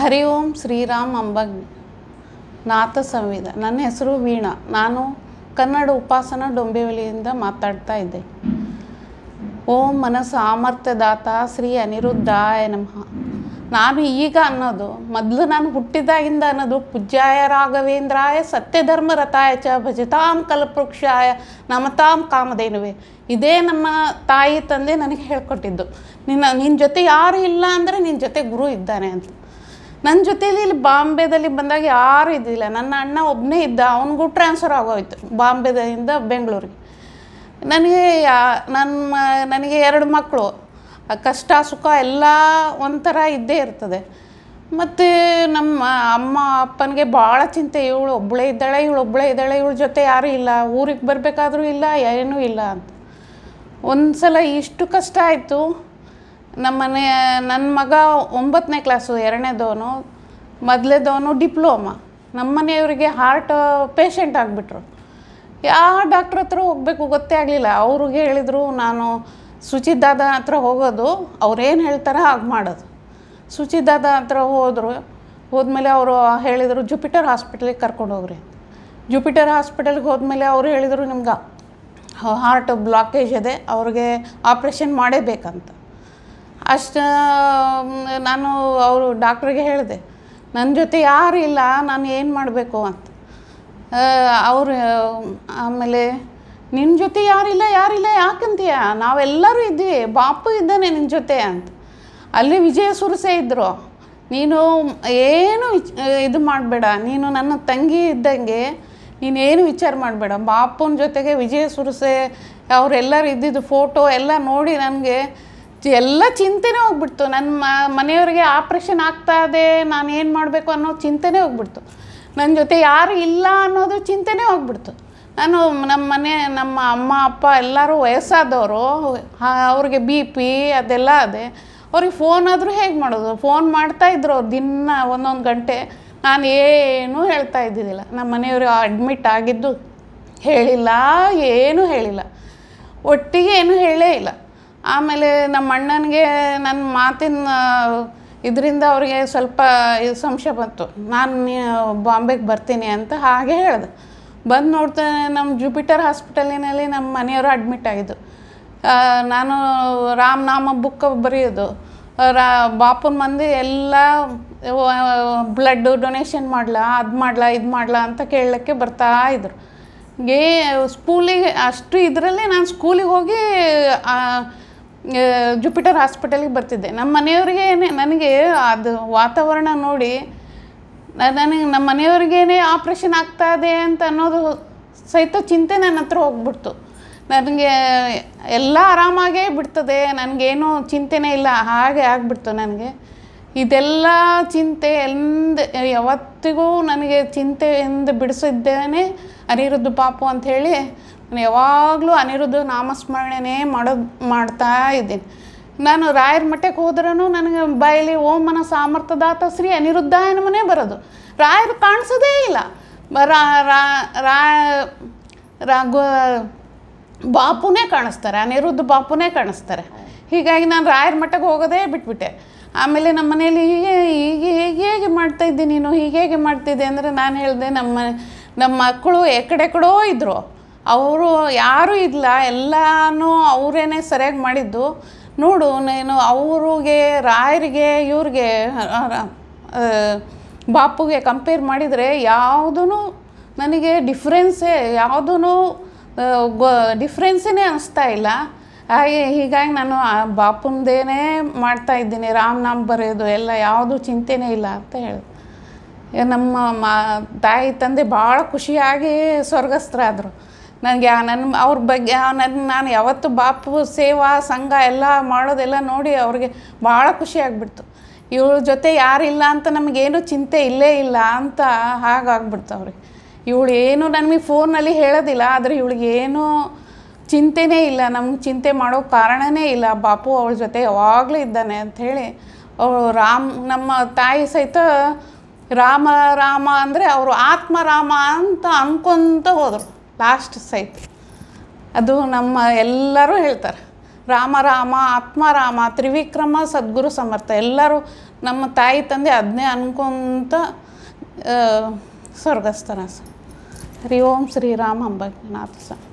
ಹರಿ ಓಂ ಶ್ರೀರಾಮ್ ಅಂಬಗ್ ನಾಥ ಸಂವಿಧ ನನ್ನ ಹೆಸರು ವೀಣಾ ನಾನು ಕನ್ನಡ ಉಪಾಸನ ಡೊಂಬಿವಲಿಯಿಂದ ಮಾತಾಡ್ತಾ ಇದ್ದೆ ಓಂ ಮನ ಸಾಮರ್ಥ್ಯದಾತ ಶ್ರೀ ಅನಿರುದ್ಧಾಯ ನಮಃ ನಾನು ಈಗ ಅನ್ನೋದು ಮೊದಲು ನಾನು ಹುಟ್ಟಿದಾಗಿಂದ ಅನ್ನೋದು ಪೂಜ್ಯಾಯ ರಾಘವೇಂದ್ರಾಯ ಸತ್ಯಧರ್ಮ ರಥಾಯ ಚ ಭಜತಾಂ ಕಲ್ಪೃಕ್ಷಾಯ ನಮತಾಂ ಕಾಮಧೇನುವೆ ಇದೇ ನಮ್ಮ ತಾಯಿ ತಂದೆ ನನಗೆ ಹೇಳ್ಕೊಟ್ಟಿದ್ದು ನಿನ್ನ ನಿನ್ನ ಜೊತೆ ಯಾರು ಇಲ್ಲ ಅಂದರೆ ನಿನ್ನ ಜೊತೆ ಗುರು ಇದ್ದಾನೆ ಅಂತ ನನ್ನ ಜೊತೇಲಿ ಇಲ್ಲಿ ಬಾಂಬೆದಲ್ಲಿ ಬಂದಾಗ ಯಾರು ಇದ್ದಿಲ್ಲ ನನ್ನ ಅಣ್ಣ ಒಬ್ಬನೇ ಇದ್ದ ಅವನಿಗೂ ಟ್ರಾನ್ಸ್ಫರ್ ಆಗೋಯ್ತು ಬಾಂಬೆದಿಂದ ಬೆಂಗಳೂರಿಗೆ ನನಗೆ ಯಾ ನನ್ನ ನನಗೆ ಎರಡು ಮಕ್ಕಳು ಕಷ್ಟ ಸುಖ ಎಲ್ಲ ಒಂಥರ ಇದ್ದೇ ಇರ್ತದೆ ಮತ್ತು ನಮ್ಮ ಅಮ್ಮ ಅಪ್ಪನಿಗೆ ಭಾಳ ಚಿಂತೆ ಇವಳು ಒಬ್ಬಳೇ ಇದ್ದಾಳೆ ಇವಳು ಒಬ್ಬಳೇ ಇದ್ದಾಳೆ ಇವಳ ಜೊತೆ ಯಾರೂ ಇಲ್ಲ ಊರಿಗೆ ಬರಬೇಕಾದ್ರೂ ಇಲ್ಲ ಏನೂ ಇಲ್ಲ ಅಂತ ಒಂದು ಸಲ ಇಷ್ಟು ಕಷ್ಟ ಆಯಿತು ನಮ್ಮ ನನ್ನ ಮಗ ಒಂಬತ್ತನೇ ಕ್ಲಾಸು ಎರಡನೇದವನು ಮೊದಲೇದವನು ಡಿಪ್ಲೋಮಾ ನಮ್ಮ ಮನೆಯವರಿಗೆ ಹಾರ್ಟ್ ಪೇಷಂಟ್ ಆಗಿಬಿಟ್ರು ಯಾವ ಡಾಕ್ಟ್ರ್ ಹತ್ರ ಹೋಗಬೇಕು ಗೊತ್ತೇ ಆಗಲಿಲ್ಲ ಅವ್ರಿಗೆ ಹೇಳಿದರು ನಾನು ಶುಚಿದಾದ ಹತ್ರ ಹೋಗೋದು ಅವ್ರೇನು ಹೇಳ್ತಾರೆ ಹಾಗೆ ಮಾಡೋದು ಶುಚಿದಾದ ಹತ್ರ ಹೋದರು ಹೋದ್ಮೇಲೆ ಅವರು ಹೇಳಿದರು ಜುಪಿಟರ್ ಹಾಸ್ಪಿಟ್ಲಿಗೆ ಕರ್ಕೊಂಡು ಹೋಗ್ರಿ ಜುಪಿಟರ್ ಹಾಸ್ಪಿಟಲ್ಗೆ ಹೋದ್ಮೇಲೆ ಅವರು ಹೇಳಿದರು ನಿಮ್ಗೆ ಹಾರ್ಟ್ ಬ್ಲಾಕೇಜ್ ಇದೆ ಅವ್ರಿಗೆ ಆಪ್ರೇಷನ್ ಮಾಡೇಬೇಕಂತ ಅಷ್ಟು ನಾನು ಅವರು ಡಾಕ್ಟ್ರಿಗೆ ಹೇಳಿದೆ ನನ್ನ ಜೊತೆ ಯಾರು ಇಲ್ಲ ನಾನು ಏನು ಮಾಡಬೇಕು ಅಂತ ಅವರು ಆಮೇಲೆ ನಿನ್ನ ಜೊತೆ ಯಾರಿಲ್ಲ ಯಾರಿಲ್ಲ ಯಾಕಂತೀಯ ನಾವೆಲ್ಲರೂ ಇದ್ವಿ ಬಾಪು ಇದ್ದಾನೆ ನಿನ್ನ ಜೊತೆ ಅಂತ ಅಲ್ಲಿ ವಿಜಯ ಸುರಸೆ ಇದ್ದರು ನೀನು ಏನು ಇದು ಮಾಡಬೇಡ ನೀನು ನನ್ನ ತಂಗಿ ಇದ್ದಂಗೆ ನೀನು ಏನು ವಿಚಾರ ಮಾಡಬೇಡ ಬಾಪುನ ಜೊತೆಗೆ ವಿಜಯ ಸುರಸೆ ಅವರೆಲ್ಲರೂ ಇದ್ದಿದ್ದು ಫೋಟೋ ಎಲ್ಲ ನೋಡಿ ನನಗೆ ಎಲ್ಲ ಚಿಂತೆನೇ ಹೋಗ್ಬಿಡ್ತು ನನ್ನ ಮ ಮನೆಯವರಿಗೆ ಆಪ್ರೇಷನ್ ಆಗ್ತಾ ಇದೆ ನಾನು ಏನು ಮಾಡಬೇಕು ಅನ್ನೋ ಚಿಂತೆನೇ ಹೋಗ್ಬಿಡ್ತು ನನ್ನ ಜೊತೆ ಯಾರು ಇಲ್ಲ ಅನ್ನೋದು ಚಿಂತೆನೇ ಹೋಗ್ಬಿಡ್ತು ನಾನು ನಮ್ಮ ಮನೆ ನಮ್ಮ ಅಮ್ಮ ಅಪ್ಪ ಎಲ್ಲರೂ ವಯಸ್ಸಾದವರು ಅವ್ರಿಗೆ ಬಿ ಪಿ ಅದೆಲ್ಲ ಅದೇ ಅವ್ರಿಗೆ ಫೋನ್ ಆದರೂ ಹೇಗೆ ಮಾಡೋದು ಫೋನ್ ಮಾಡ್ತಾಯಿದ್ರು ಅವ್ರು ದಿನ ಒಂದೊಂದು ಗಂಟೆ ನಾನು ಏನೂ ಹೇಳ್ತಾ ಇದ್ದಿದ್ದಿಲ್ಲ ನಮ್ಮ ಮನೆಯವರು ಅಡ್ಮಿಟ್ ಆಗಿದ್ದು ಹೇಳಿಲ್ಲ ಏನೂ ಹೇಳಿಲ್ಲ ಒಟ್ಟಿಗೆ ಏನೂ ಹೇಳೇ ಇಲ್ಲ ಆಮೇಲೆ ನಮ್ಮ ಅಣ್ಣನಿಗೆ ನನ್ನ ಮಾತಿನ ಇದರಿಂದ ಅವ್ರಿಗೆ ಸ್ವಲ್ಪ ಸಂಶಯ ಬಂತು ನಾನು ಬಾಂಬೆಗೆ ಬರ್ತೀನಿ ಅಂತ ಹಾಗೆ ಹೇಳ್ದೆ ಬಂದು ನೋಡ್ತೇನೆ ನಮ್ಮ ಜುಪಿಟರ್ ಹಾಸ್ಪಿಟಲಿನಲ್ಲಿ ನಮ್ಮ ಮನೆಯವರು ಅಡ್ಮಿಟ್ ಆಗಿದ್ದು ನಾನು ರಾಮನಾಮ ಬುಕ್ ಬರೆಯೋದು ರಾ ಬಾಪನ ಮಂದಿ ಎಲ್ಲ ಬ್ಲಡ್ ಡೊನೇಷನ್ ಮಾಡ್ಲಾ ಅದು ಮಾಡ್ಲಾ ಇದು ಮಾಡ್ಲಾ ಅಂತ ಕೇಳಲಿಕ್ಕೆ ಬರ್ತಾ ಇದ್ರು ಗೇ ಸ್ಕೂಲಿಗೆ ಅಷ್ಟು ಇದರಲ್ಲೇ ನಾನು ಸ್ಕೂಲಿಗೆ ಹೋಗಿ ಜುಪಿಟರ್ ಹಾಸ್ಪಿಟಲಿಗೆ ಬರ್ತಿದ್ದೆ ನಮ್ಮ ಮನೆಯವ್ರಿಗೇನೆ ನನಗೆ ಅದು ವಾತಾವರಣ ನೋಡಿ ನನಗೆ ನಮ್ಮ ಮನೆಯವ್ರಿಗೇನೆ ಆಪ್ರೇಷನ್ ಆಗ್ತಾ ಇದೆ ಅಂತ ಅನ್ನೋದು ಸಹಿತ ಚಿಂತೆ ನನ್ನ ಹತ್ರ ಹೋಗ್ಬಿಡ್ತು ನನಗೆ ಎಲ್ಲ ಆರಾಮಾಗೇ ಬಿಡ್ತದೆ ನನಗೇನು ಚಿಂತೆನೇ ಇಲ್ಲ ಹಾಗೆ ಆಗಿಬಿಡ್ತು ನನಗೆ ಇದೆಲ್ಲ ಚಿಂತೆ ಎಂದ ಯಾವತ್ತಿಗೂ ನನಗೆ ಚಿಂತೆ ಎಂದು ಬಿಡಿಸಿದ್ದೇನೆ ಅನಿರುದ್ಧ ಪಾಪು ಅಂಥೇಳಿ ನಾನು ಯಾವಾಗಲೂ ಅನಿರುದ್ಧ ನಾಮಸ್ಮರಣೆನೇ ಮಾಡೋದು ಮಾಡ್ತಾ ಇದ್ದೀನಿ ನಾನು ರಾಯರ ಮಠಕ್ಕೆ ಹೋದ್ರೂ ನನಗೆ ಬಾಯಲ್ಲಿ ಓಂ ಮನ ಸಾಮರ್ಥ್ಯದಾತ ಶ್ರೀ ಅನಿರುದ್ಧ ಮನೆ ಬರೋದು ರಾಯರು ಕಾಣಿಸೋದೇ ಇಲ್ಲ ರಾ ರಾ ಬಾಪುನೇ ಕಾಣಿಸ್ತಾರೆ ಅನಿರುದ್ಧ ಬಾಪುನೇ ಕಾಣಿಸ್ತಾರೆ ಹೀಗಾಗಿ ನಾನು ರಾಯರ ಮಠಕ್ಕೆ ಹೋಗೋದೇ ಬಿಟ್ಬಿಟ್ಟೆ ಆಮೇಲೆ ನಮ್ಮ ಮನೇಲಿ ಹೀಗೆ ಹೀಗೆ ಹೇಗೆ ಹೇಗೆ ಮಾಡ್ತಾಯಿದ್ದೆ ನೀನು ಹೀಗೆ ಹೇಗೆ ಮಾಡ್ತಿದ್ದೆ ಅಂದರೆ ನಾನು ಹೇಳಿದೆ ನಮ್ಮ ನಮ್ಮ ಮಕ್ಕಳು ಎಕಡೆ ಕಡೋ ಇದ್ದರು ಅವರು ಯಾರೂ ಇಲ್ಲ ಎಲ್ಲನೂ ಅವರೇನೆ ಸರಿಯಾಗಿ ಮಾಡಿದ್ದು ನೋಡು ನೀನು ಅವ್ರಿಗೆ ರಾಯರಿಗೆ ಇವ್ರಿಗೆ ಬಾಪುಗೆ ಕಂಪೇರ್ ಮಾಡಿದರೆ ಯಾವುದೂ ನನಗೆ ಡಿಫ್ರೆನ್ಸೇ ಯಾವುದೂ ಡಿಫ್ರೆನ್ಸೇ ಅನಿಸ್ತಾ ಇಲ್ಲ ಹಾಗೆ ಹೀಗಾಗಿ ನಾನು ಬಾಪುಂದೇನೆ ಮಾಡ್ತಾ ಇದ್ದೀನಿ ರಾಮನಾಮ ಬರೆಯೋದು ಎಲ್ಲ ಯಾವುದು ಚಿಂತೆನೇ ಇಲ್ಲ ಅಂತ ಹೇಳಿ ನಮ್ಮ ಮಾ ತಾಯಿ ತಂದೆ ಭಾಳ ಖುಷಿಯಾಗಿ ಸ್ವರ್ಗಸ್ಥರಾದರು ನನಗೆ ನನ್ನ ಅವ್ರ ಬಗ್ಗೆ ನನ್ನ ನಾನು ಯಾವತ್ತು ಬಾಪು ಸೇವಾ ಸಂಘ ಎಲ್ಲ ಮಾಡೋದೆಲ್ಲ ನೋಡಿ ಅವ್ರಿಗೆ ಭಾಳ ಖುಷಿಯಾಗ್ಬಿಡ್ತು ಇವಳ ಜೊತೆ ಯಾರಿಲ್ಲ ಅಂತ ನಮಗೇನು ಚಿಂತೆ ಇಲ್ಲೇ ಇಲ್ಲ ಅಂತ ಹಾಗಾಗ್ಬಿಡ್ತು ಅವ್ರಿಗೆ ಇವಳು ಏನು ನನಗೆ ಫೋನಲ್ಲಿ ಹೇಳೋದಿಲ್ಲ ಆದರೆ ಇವಳಿಗೇನು ಚಿಂತೆನೇ ಇಲ್ಲ ನಮ್ಗೆ ಚಿಂತೆ ಮಾಡೋ ಕಾರಣನೇ ಇಲ್ಲ ಬಾಪು ಅವಳ ಜೊತೆ ಯಾವಾಗಲೂ ಇದ್ದಾನೆ ಅಂಥೇಳಿ ಅವಳು ರಾಮ್ ನಮ್ಮ ತಾಯಿ ಸಹಿತ ರಾಮ ರಾಮ ಅಂದರೆ ಅವರು ಆತ್ಮರಾಮ ಅಂತ ಅಂದ್ಕೊತ ಹೋದರು ಲಾಸ್ಟ್ ಸೈತ್ ಅದು ನಮ್ಮ ಎಲ್ಲರೂ ಹೇಳ್ತಾರೆ ರಾಮ ರಾಮ ಆತ್ಮಾರಾಮ ತ್ರಿವಿಕ್ರಮ ಸದ್ಗುರು ಸಮರ್ಥ ಎಲ್ಲರೂ ನಮ್ಮ ತಾಯಿ ತಂದೆ ಅದನ್ನೇ ಅನ್ಕೊಂತ ಸರ್ ಹರಿ ಓಂ ಶ್ರೀರಾಮ ಅಂಬನಾಥ ಸರ್